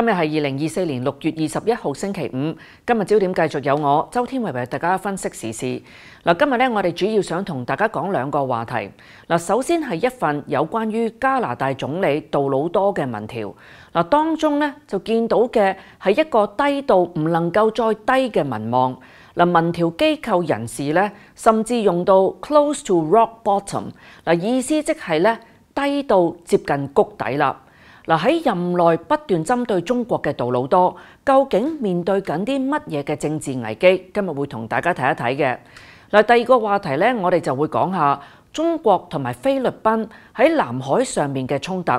今日系二零二四年六月二十一号星期五。今日焦点继续有我周天慧为大家分析时事。嗱，今日咧，我哋主要想同大家讲两个话题。嗱，首先系一份有关于加拿大总理杜鲁多嘅民调。嗱，当中咧就见到嘅系一个低到唔能够再低嘅民望。嗱，民调机构人士咧，甚至用到 close to rock bottom。嗱，意思即系咧低到接近谷底啦。嗱喺任内不断针对中国嘅杜路多，究竟面对紧啲乜嘢嘅政治危机？今日会同大家睇一睇嘅。嗱，第二个话题咧，我哋就会讲下中国同埋菲律宾喺南海上面嘅冲突。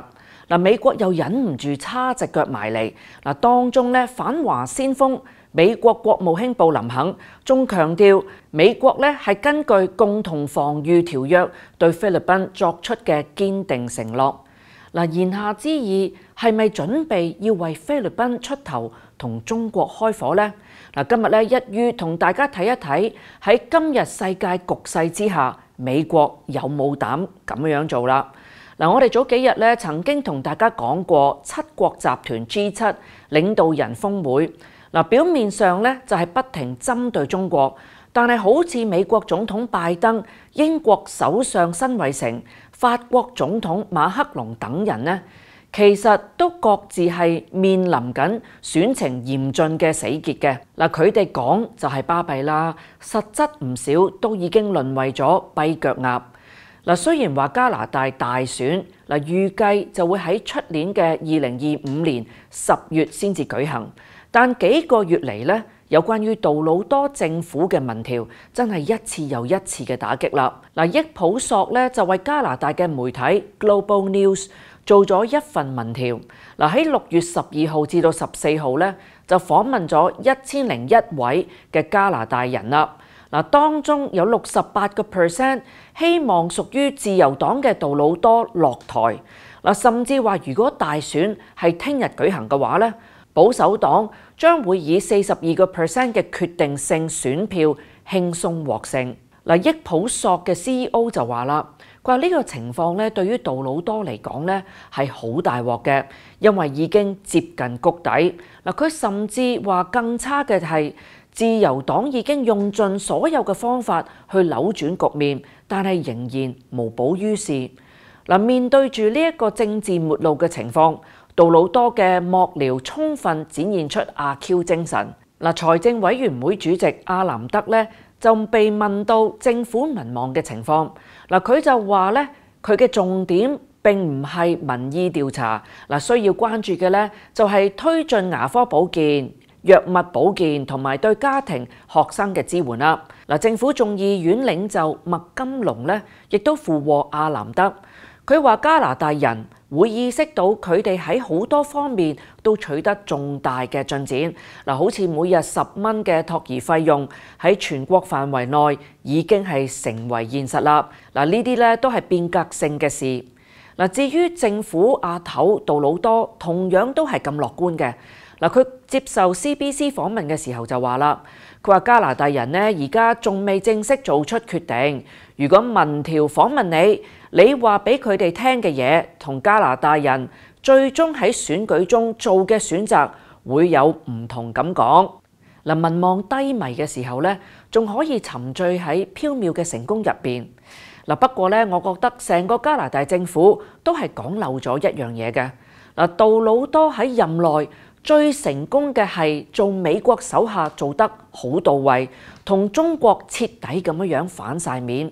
嗱，美国又忍唔住叉只脚埋嚟。嗱，当中咧反华先锋美国国务卿布林肯仲强调，美国咧系根据共同防御条约对菲律宾作出嘅坚定承诺。嗱，言下之意係咪準備要為菲律賓出頭同中國開火呢？嗱，今日咧一於同大家睇一睇喺今日世界局勢之下，美國有冇膽咁樣做啦？嗱，我哋早幾日咧曾經同大家講過七國集團 G 七領導人峰會嗱，表面上咧就係不停針對中國。但系好似美国总统拜登、英国首相身卫成、法国总统马克龙等人呢，其实都各自系面临紧选情严峻嘅死结嘅。嗱，佢哋讲就系巴闭啦，实质唔少都已经沦为咗跛脚鸭。嗱，虽然话加拿大大选嗱预计就会喺出年嘅二零二五年十月先至举行，但几个月嚟呢？有關於杜魯多政府嘅民調，真係一次又一次嘅打擊啦！嗱，益普索咧就為加拿大嘅媒體 Global News 做咗一份民調，嗱喺六月十二號至到十四號咧就訪問咗一千零一位嘅加拿大人啦。嗱，當中有六十八個 percent 希望屬於自由黨嘅杜魯多落台，嗱，甚至話如果大選係聽日舉行嘅話咧。保守党将会以四十二个 percent 嘅决定性选票轻松获胜。嗱，益普索嘅 CEO 就话啦，佢话呢个情况咧，对于杜鲁多嚟讲咧系好大镬嘅，因为已经接近谷底。嗱，佢甚至话更差嘅系自由党已经用尽所有嘅方法去扭转局面，但系仍然无补于事。嗱，面对住呢一个政治末路嘅情况。杜魯多嘅幕僚充分展現出阿 Q 精神。嗱，財政委員會主席阿南德咧就被問到政府民望嘅情況，嗱佢就話咧，佢嘅重點並唔係民意調查，嗱需要關注嘅咧就係推進牙科保健、藥物保健同埋對家庭、學生嘅支援啦。嗱，政府眾議院領袖麥 金龍咧亦都附和阿南德，佢話加拿大人。會意識到佢哋喺好多方面都取得重大嘅進展，嗱，好似每日十蚊嘅託兒費用喺全國範圍內已經係成為現實啦。嗱，呢啲咧都係變革性嘅事。嗱，至於政府阿頭杜魯多，同樣都係咁樂觀嘅。嗱，佢接受 C B C 訪問嘅時候就話啦，佢話加拿大人咧而家仲未正式做出決定。如果民調訪問你，你話俾佢哋聽嘅嘢，同加拿大人最終喺選舉中做嘅選擇會有唔同咁講。嗱，民望低迷嘅時候呢，仲可以沉醉喺飄渺嘅成功入邊。嗱，不過呢，我覺得成個加拿大政府都係講漏咗一樣嘢嘅。嗱，杜魯多喺任內最成功嘅係做美國手下做得好到位，同中國徹底咁樣樣反晒面。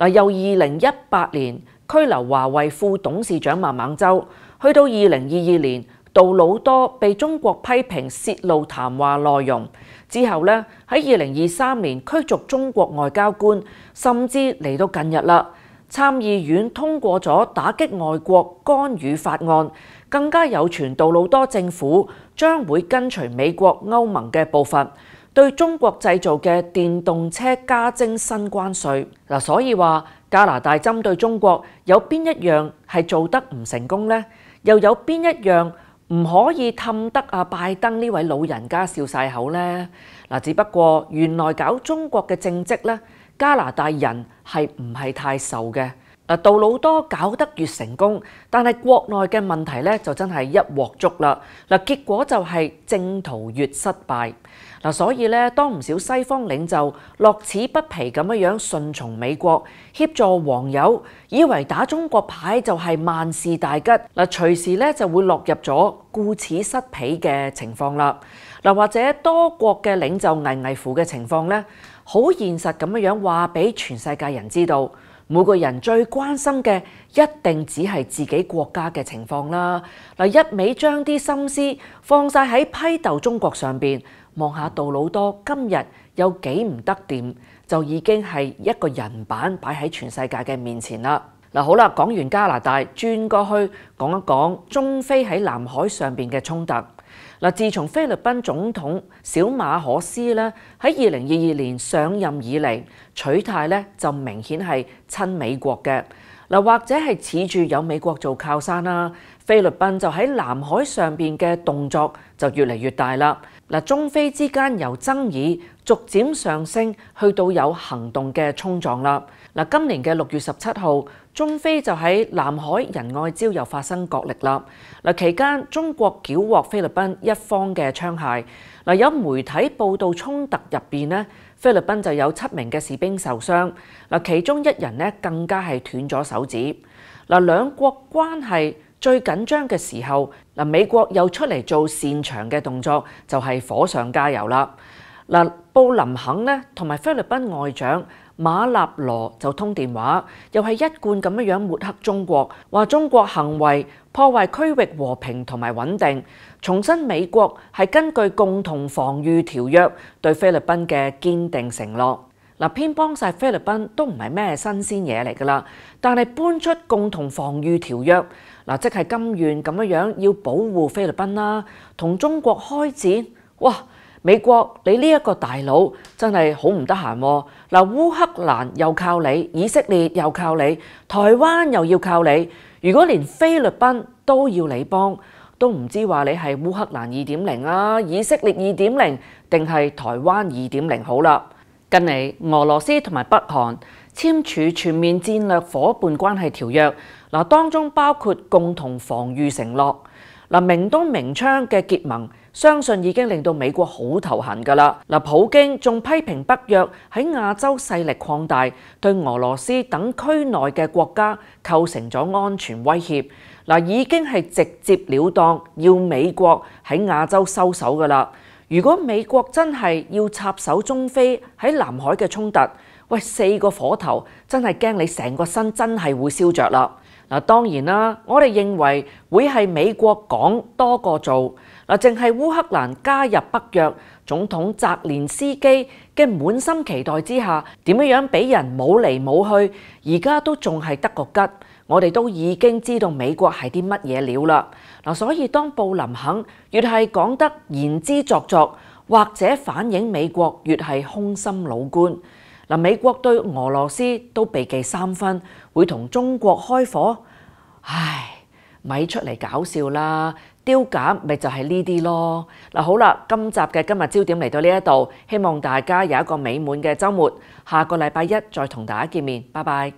嗱，由二零一八年拘留華為副董事長孟孟舟，去到二零二二年杜魯多被中國批評泄露談話內容之後咧，喺二零二三年驅逐中國外交官，甚至嚟到近日啦，參議院通過咗打擊外國干預法案，更加有傳杜魯多政府將會跟隨美國歐盟嘅步伐。對中國製造嘅電動車加徵新關税嗱，所以話加拿大針對中國有邊一樣係做得唔成功呢？又有邊一樣唔可以氹得阿拜登呢位老人家笑晒口呢。嗱，只不過原來搞中國嘅政績咧，加拿大人係唔係太受嘅？嗱，杜魯多搞得越成功，但系国内嘅问题咧就真系一锅粥啦。嗱，结果就系正途越失败。嗱，所以咧，当唔少西方领袖乐此不疲咁样样顺从美国协助黃友，以为打中国牌就系万事大吉，嗱，随时咧就会落入咗故此失彼嘅情况啦。嗱，或者多国嘅领袖危危乎嘅情况咧，好现实咁样样话俾全世界人知道。每個人最關心嘅一定只係自己國家嘅情況啦。嗱，一味將啲心思放晒喺批鬥中國上邊，望下杜魯多今日有幾唔得掂，就已經係一個人版擺喺全世界嘅面前啦。嗱，好啦，講完加拿大，轉過去講一講中非喺南海上邊嘅衝突。嗱，自从菲律宾总统小马可斯咧喺二零二二年上任以嚟，取态咧就明显系亲美国嘅，嗱或者系恃住有美国做靠山啦。菲律賓就喺南海上邊嘅動作就越嚟越大啦。嗱，中菲之間由爭議逐漸上升，去到有行動嘅衝撞啦。嗱，今年嘅六月十七號，中菲就喺南海仁愛礁又發生角力啦。嗱，期間中國繳獲菲律賓一方嘅槍械。嗱，有媒體報道，衝突入邊咧，菲律賓就有七名嘅士兵受傷，嗱，其中一人咧更加係斷咗手指。嗱，兩國關係。最緊張嘅時候，嗱美國又出嚟做擅長嘅動作，就係火上加油啦。嗱，布林肯咧同埋菲律賓外長馬納羅就通電話，又係一貫咁樣樣抹黑中國，話中國行為破壞區域和平同埋穩定，重申美國係根據共同防禦條約對菲律賓嘅堅定承諾。嗱，偏幫晒菲律賓都唔係咩新鮮嘢嚟噶啦，但係搬出共同防御條約，嗱，即係甘願咁樣樣要保護菲律賓啦，同中國開戰，哇！美國你呢一個大佬真係好唔得閒喎！嗱，烏克蘭又靠你，以色列又靠你，台灣又要靠你，如果連菲律賓都要你幫，都唔知話你係烏克蘭二點零啊，以色列二點零定係台灣二點零好啦。近嚟，俄羅斯同埋北韓簽署全面戰略伙伴關係條約，嗱，當中包括共同防禦承諾，嗱，明東明昌嘅結盟，相信已經令到美國好頭痕㗎啦。嗱，普京仲批評北約喺亞洲勢力擴大，對俄羅斯等區內嘅國家構成咗安全威脅，嗱，已經係直接了當要美國喺亞洲收手㗎啦。如果美國真係要插手中非喺南海嘅衝突，喂，四個火頭真係驚你成個身真係會燒着啦嗱。當然啦，我哋認為會係美國講多過做嗱，淨係烏克蘭加入北約，總統澤連斯基嘅滿心期待之下，點樣樣俾人冇嚟冇去，而家都仲係得個吉。我哋都已经知道美國係啲乜嘢料啦，嗱，所以當布林肯越係講得言之凿凿，或者反映美國越係空心老官，嗱，美國對俄羅斯都避忌三分，會同中國開火，唉，咪出嚟搞笑啦，丟架咪就係呢啲咯，嗱，好啦，今集嘅今日焦點嚟到呢一度，希望大家有一個美滿嘅週末，下個禮拜一再同大家見面，拜拜。